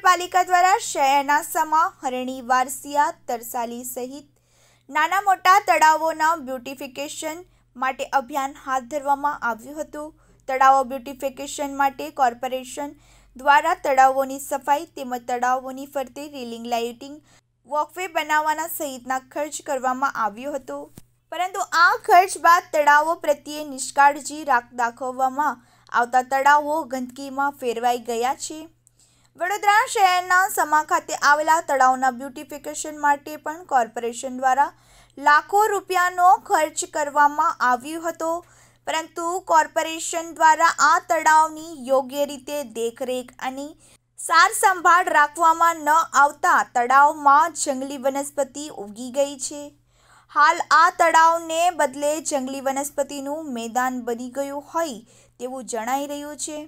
નગરપાલિકા દ્વારા શહેરના સમા હરણી વારસિયા તરસાલી સહિત નાના મોટા તળાવોના બ્યુટિફિકેશન માટે અભિયાન હાથ ધરવામાં આવ્યું હતું તળાવો બ્યુટિફિકેશન માટે કોર્પોરેશન દ્વારા તળાવોની સફાઈ તેમજ તળાવોની ફરતે રેલિંગ લાઇટિંગ વોકવે બનાવવાના સહિતના ખર્ચ કરવામાં આવ્યો હતો પરંતુ આ ખર્ચ બાદ તળાવો પ્રત્યે નિષ્કાળજી રાખ દાખવવામાં આવતા તળાવો ગંદકીમાં ફેરવાઈ ગયા છે વડોદરા શહેરના સમા ખાતે આવેલા તળાવના બ્યુટિફિકેશન માટે પણ કોર્પોરેશન દ્વારા લાખો રૂપિયાનો ખર્ચ કરવામાં આવ્યો હતો પરંતુ કોર્પોરેશન દ્વારા આ તળાવની યોગ્ય રીતે દેખરેખ અને સાર સંભાળ રાખવામાં ન આવતા તળાવમાં જંગલી વનસ્પતિ ઉગી ગઈ છે હાલ આ તળાવને બદલે જંગલી વનસ્પતિનું મેદાન બની ગયું હોય તેવું જણાઈ રહ્યું છે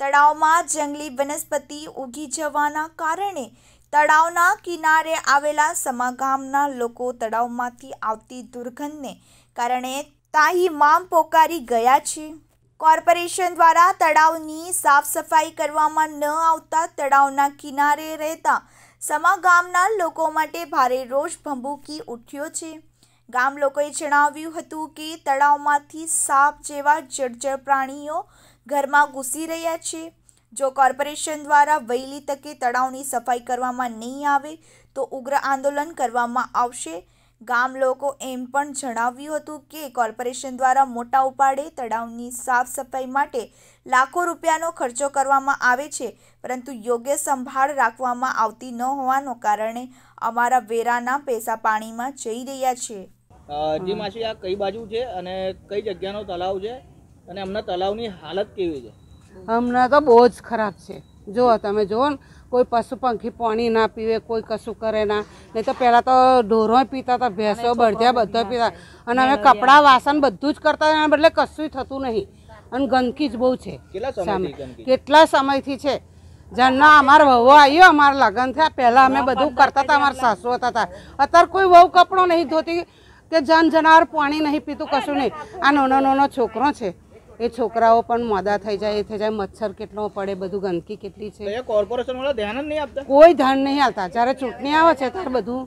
તળાવમાં જંગલી વનસ્પતિ ઉગી જવાના કારણે તળાવના કિનારે આવેલા સમાગામના લોકો તળાવમાંથી આવતી દુર્ગંધને કારણે તાહી મામ પોકારી ગયા છે કોર્પોરેશન દ્વારા તળાવની સાફ સફાઈ કરવામાં ન આવતા તળાવના કિનારે રહેતા સમાગામના લોકો માટે ભારે રોષ ભંભૂકી ઉઠ્યો છે ગામ લોકોએ જણાવ્યું હતું કે તળાવમાંથી સાપ જેવા જળચર પ્રાણીઓ ઘરમાં ઘૂસી રહ્યા છે જો કોર્પોરેશન દ્વારા વહેલી તકે તળાવની સફાઈ કરવામાં નહીં આવે તો ઉગ્ર આંદોલન કરવામાં આવશે ગામ લોકો એમ પણ જણાવ્યું હતું કે કોર્પોરેશન દ્વારા મોટા ઉપાડે તળાવની સાફ સફાઈ માટે લાખો રૂપિયાનો ખર્ચો કરવામાં આવે છે પરંતુ યોગ્ય સંભાળ રાખવામાં આવતી ન હોવાનો કારણે અમારા વેરાના પૈસા પાણીમાં જઈ રહ્યા છે જી માસી આ કઈ બાજુ છે અને કઈ જગ્યાનો તળાવ છે અને હમણાં તલાવની હાલત કેવી છે હમણાં તો બહુ જ ખરાબ છે જુઓ તમે જુઓ ને કોઈ પશુ પંખી પાણી ના પીવે કોઈ કશું કરે ના નહીં તો પહેલાં તો ઢોરો પીતા હતા ભેંસો બળજ્યા બધા પીતા અને અમે કપડાં વાસણ બધું જ કરતા એના બદલે કશું થતું નહીં અને ગંદકી જ બહુ છે કેટલા સમયથી છે જન્ના અમાર વહુ આવ્યો અમારું લગ્ન થયા પહેલાં અમે બધું કરતા હતા અમારા સાસુ હતા હતા અત્યારે કોઈ વહુ કપડો નહીં ધોતી કે જન જનાવર પાણી નહીં પીતું કશું નહીં આ નાનો નાનો છોકરો છે એ છોકરાઓ પણ મોદા થઈ જાય એ થઈ જાય મચ્છર કેટલો પડે બધું ગંદકી કેટલી છે કોર્પોરેશન વાળા ધ્યાન જ નહીં આપતા કોઈ ધ્યાન નહીં આવતા જ્યારે ચૂંટણી આવે છે ત્યારે બધું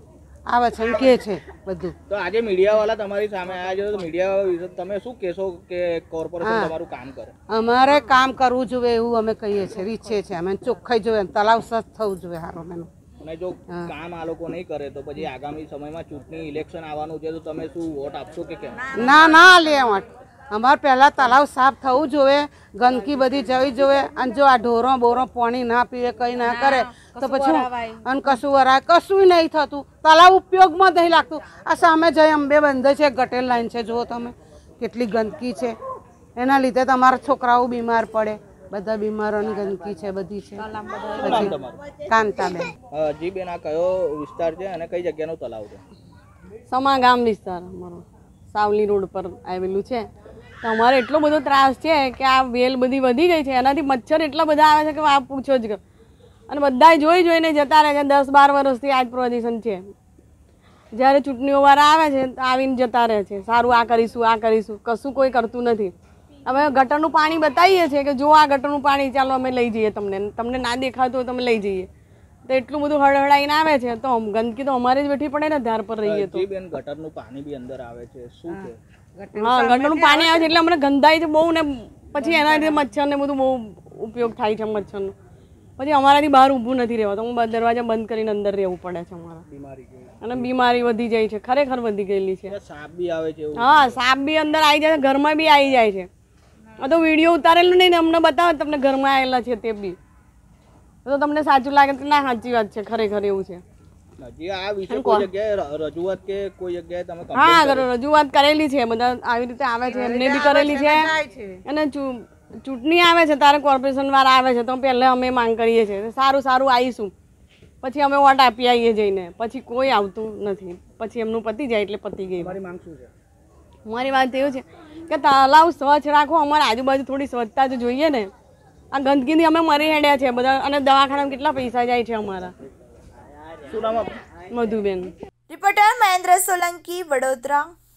આવે છે કે છે બધું તો આજે મીડિયા વાળા તમારી સામે આવ્યા છે મીડિયા તમે શું કહેશો કે કોર્પોરેશન તમારું કામ કરે અમારે કામ કરવું જોઈએ એવું અમે કહીએ છીએ રીચે છે અમે ચોખ્ખાઈ જોઈએ તલાવ સજ થવું જોઈએ હારો મેનું અને જો કામ આ લોકો નહીં કરે તો પછી આગામી સમયમાં ચૂંટણી ઇલેક્શન આવવાનું છે તો તમે શું વોટ આપશો કે કેમ ના ના લે વોટ અમાર પહેલાં તલાવ સાફ થવું જોઈએ ગંદકી બધી જવી જોઈએ અને જો આ ઢોરો બોરો પાણી ના પીવે કંઈ ના કરે તો પછી અને કશું વરાય કશું નહીં થતું તલાવ ઉપયોગમાં નહીં લાગતું આ સામે જય અંબે બંધ છે ગટેલ લાઈન છે જુઓ તમે કેટલી ગંદકી છે એના લીધે તમારા છોકરાઓ બીમાર પડે બધા બીમારોની ગંદકી છે બધી છે પછી કાંતાબેન જી બેન આ કયો વિસ્તાર છે અને કઈ જગ્યાનો તલાવ છે સમા ગામ વિસ્તાર અમારો સાવલી રોડ પર આવેલું છે તમારે એટલો બધો ત્રાસ છે કે આ વેલ બધી વધી ગઈ છે એનાથી મચ્છર એટલા બધા આવે છે કે આ પૂછો જ અને બધા જોઈ જોઈને જતા રહે છે દસ બાર વર્ષથી આ જ પોઝિશન છે જ્યારે ચૂંટણીઓ વાર આવે છે તો આવીને જતા રહે છે સારું આ કરીશું આ કરીશું કશું કોઈ કરતું નથી અમે ગટરનું પાણી બતાવીએ છીએ કે જો આ ગટરનું પાણી ચાલો અમે લઈ જઈએ તમને તમને ના દેખાતું હોય તો તમે લઈ જઈએ તો એટલું બધું હળહળાઈને આવે છે તો ગંદકી તો અમારે જ બેઠી પડે ને ધાર પર રહીએ તો ગટરનું પાણી બી અંદર આવે છે શું છે હા ગટરનું પાણી આવે છે એટલે અમને ગંધાય છે બહુ ને પછી એના લીધે મચ્છર ને બધું બહુ ઉપયોગ થાય છે મચ્છરનો પછી અમારાથી બહાર ઊભું નથી રહેવાતું હું દરવાજા બંધ કરીને અંદર રહેવું પડે છે અમારે અને બીમારી વધી જાય છે ખરેખર વધી ગયેલી છે સાપ બી આવે છે હા સાપ બી અંદર આવી જાય છે ઘરમાં બી આવી જાય છે આ તો વિડીયો ઉતારેલું નહીં ને અમને બતાવે તમને ઘરમાં આવેલા છે તે બી તો તમને સાચું લાગે તો ના સાચી વાત છે ખરેખર એવું છે ચૂંટણી આવે છે તારે કોર્પોરેશન વાળા આવે છે તો પહેલા અમે માંગ કરીએ છીએ સારું સારું આવીશું પછી અમે વોટ આપી આવીએ જઈને પછી કોઈ આવતું નથી પછી એમનું પતી જાય એટલે પતી ગઈ મારી વાત એવું છે કે તલાવ સ્વચ્છ રાખો અમારે આજુબાજુ થોડી સ્વચ્છતા તો જોઈએ ને આ ગંદકીથી અમે મરી હેડ્યા છે બધા અને દવાખાનામાં કેટલા પૈસા જાય છે અમારા સુરામાં મધુબેન રિપોર્ટર મહેન્દ્ર સોલંકી વડોદરા